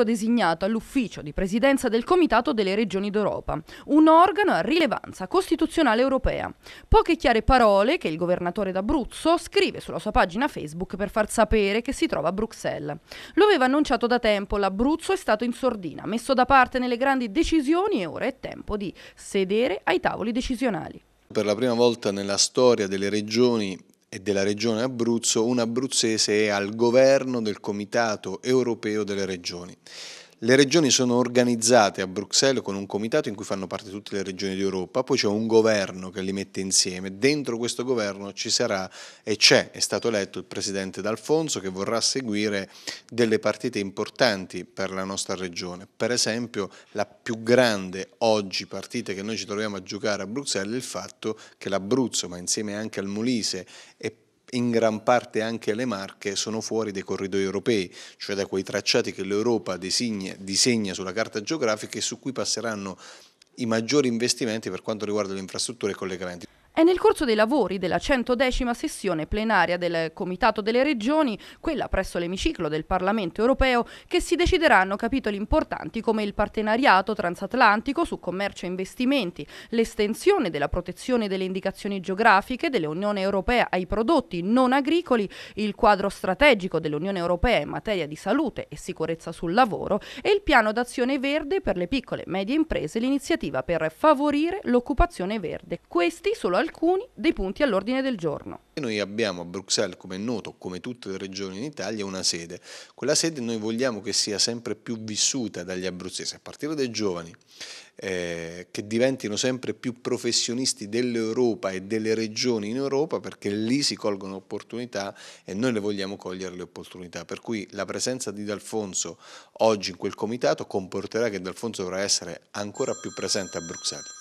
ovvero designato all'ufficio di presidenza del Comitato delle Regioni d'Europa, un organo a rilevanza costituzionale europea. Poche chiare parole che il governatore d'Abruzzo scrive sulla sua pagina Facebook per far sapere che si trova a Bruxelles. Lo aveva annunciato da tempo, l'Abruzzo è stato in sordina, messo da parte nelle grandi decisioni e ora è tempo di sedere ai tavoli decisionali. Per la prima volta nella storia delle regioni e della regione Abruzzo, un abruzzese è al governo del Comitato europeo delle regioni. Le regioni sono organizzate a Bruxelles con un comitato in cui fanno parte tutte le regioni d'Europa, poi c'è un governo che li mette insieme, dentro questo governo ci sarà e c'è, è stato eletto il presidente D'Alfonso che vorrà seguire delle partite importanti per la nostra regione, per esempio la più grande oggi partita che noi ci troviamo a giocare a Bruxelles è il fatto che l'Abruzzo, ma insieme anche al Molise e in gran parte anche le Marche sono fuori dai corridoi europei, cioè da quei tracciati che l'Europa disegna, disegna sulla carta geografica e su cui passeranno i maggiori investimenti per quanto riguarda le infrastrutture e i collegamenti. È nel corso dei lavori della 110 sessione plenaria del Comitato delle Regioni, quella presso l'emiciclo del Parlamento europeo, che si decideranno capitoli importanti come il partenariato transatlantico su commercio e investimenti, l'estensione della protezione delle indicazioni geografiche dell'Unione Europea ai prodotti non agricoli, il quadro strategico dell'Unione Europea in materia di salute e sicurezza sul lavoro e il piano d'azione verde per le piccole e medie imprese, l'iniziativa per favorire l'occupazione verde. Questi solo alcuni dei punti all'ordine del giorno. Noi abbiamo a Bruxelles, come è noto, come tutte le regioni in Italia, una sede. Quella sede noi vogliamo che sia sempre più vissuta dagli abruzzesi, a partire dai giovani, eh, che diventino sempre più professionisti dell'Europa e delle regioni in Europa, perché lì si colgono opportunità e noi le vogliamo cogliere le opportunità. Per cui la presenza di D'Alfonso oggi in quel comitato comporterà che D'Alfonso dovrà essere ancora più presente a Bruxelles.